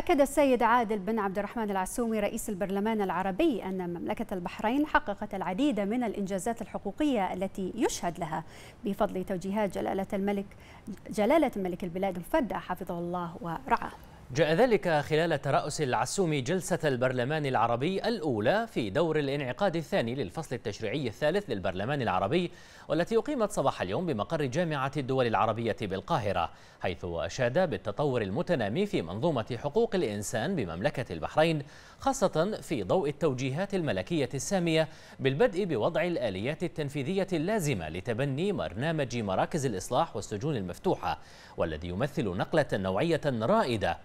أكد السيد عادل بن عبد الرحمن العسومي رئيس البرلمان العربي أن مملكة البحرين حققت العديد من الإنجازات الحقوقية التي يشهد لها بفضل توجيهات جلالة الملك جلالة ملك البلاد المفدى حفظه الله ورعاه جاء ذلك خلال ترأس العسوم جلسة البرلمان العربي الأولى في دور الانعقاد الثاني للفصل التشريعي الثالث للبرلمان العربي والتي أقيمت صباح اليوم بمقر جامعة الدول العربية بالقاهرة حيث أشاد بالتطور المتنامي في منظومة حقوق الإنسان بمملكة البحرين خاصة في ضوء التوجيهات الملكية السامية بالبدء بوضع الآليات التنفيذية اللازمة لتبني برنامج مراكز الإصلاح والسجون المفتوحة والذي يمثل نقلة نوعية رائدة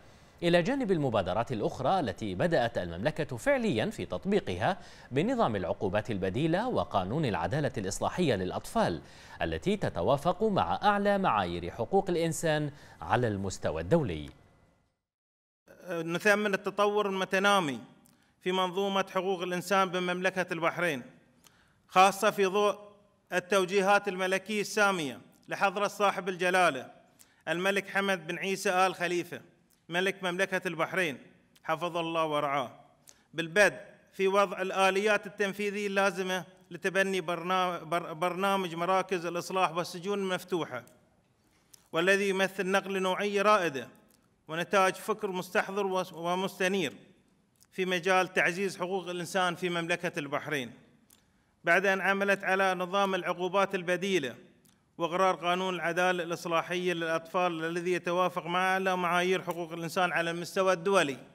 إلى جانب المبادرات الأخرى التي بدأت المملكة فعليا في تطبيقها بنظام العقوبات البديلة وقانون العدالة الإصلاحية للأطفال التي تتوافق مع أعلى معايير حقوق الإنسان على المستوى الدولي نثمن التطور المتنامي في منظومة حقوق الإنسان بمملكة البحرين خاصة في ضوء التوجيهات الملكية السامية لحضرة صاحب الجلالة الملك حمد بن عيسى آل خليفة ملك مملكة البحرين حفظ الله ورعاه بالبدء في وضع الآليات التنفيذية اللازمة لتبني برنامج مراكز الإصلاح والسجون المفتوحة والذي يمثل نقل نوعية رائدة ونتاج فكر مستحضر ومستنير في مجال تعزيز حقوق الإنسان في مملكة البحرين بعد أن عملت على نظام العقوبات البديلة واقرار قانون العداله الاصلاحيه للاطفال الذي يتوافق مع اعلى معايير حقوق الانسان على المستوى الدولي